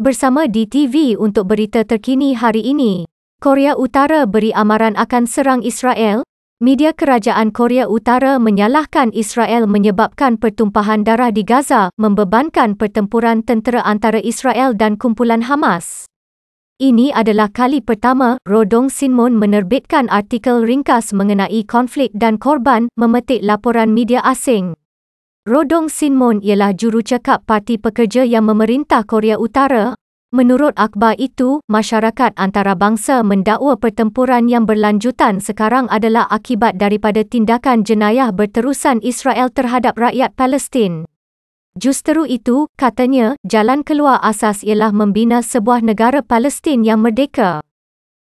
bersama di TV untuk berita terkini hari ini. Korea Utara beri amaran akan serang Israel. Media kerajaan Korea Utara menyalahkan Israel menyebabkan pertumpahan darah di Gaza membebankan pertempuran tentera antara Israel dan kumpulan Hamas. Ini adalah kali pertama Rodong Sinmun menerbitkan artikel ringkas mengenai konflik dan korban memetik laporan media asing. Rodong Sinmon ialah jurucakap Parti Pekerja yang memerintah Korea Utara. Menurut akhbar itu, masyarakat antarabangsa mendakwa pertempuran yang berlanjutan sekarang adalah akibat daripada tindakan jenayah berterusan Israel terhadap rakyat Palestin. Justeru itu, katanya, jalan keluar asas ialah membina sebuah negara Palestin yang merdeka.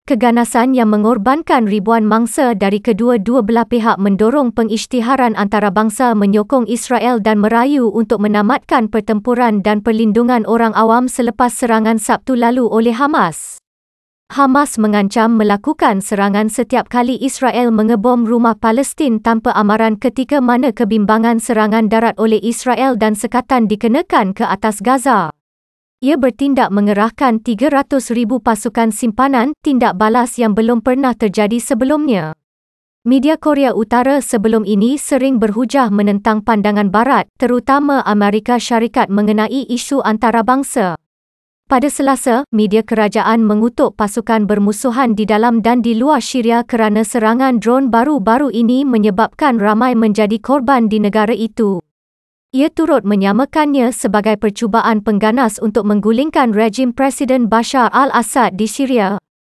Keganasan yang mengorbankan ribuan mangsa dari kedua-dua belah pihak mendorong pengisytiharan antarabangsa menyokong Israel dan merayu untuk menamatkan pertempuran dan perlindungan orang awam selepas serangan Sabtu lalu oleh Hamas. Hamas mengancam melakukan serangan setiap kali Israel mengebom rumah Palestin tanpa amaran ketika mana kebimbangan serangan darat oleh Israel dan sekatan dikenakan ke atas Gaza. Ia bertindak mengerahkan 300,000 pasukan simpanan tindak balas yang belum pernah terjadi sebelumnya. Media Korea Utara sebelum ini sering berhujah menentang pandangan Barat, terutama Amerika Syarikat mengenai isu antarabangsa. Pada Selasa, media kerajaan mengutuk pasukan bermusuhan di dalam dan di luar Syria kerana serangan drone baru-baru ini menyebabkan ramai menjadi korban di negara itu ia turut menyamakannya sebagai percubaan pengganas untuk menggulingkan rejim Presiden Bashar al-Assad di Syria.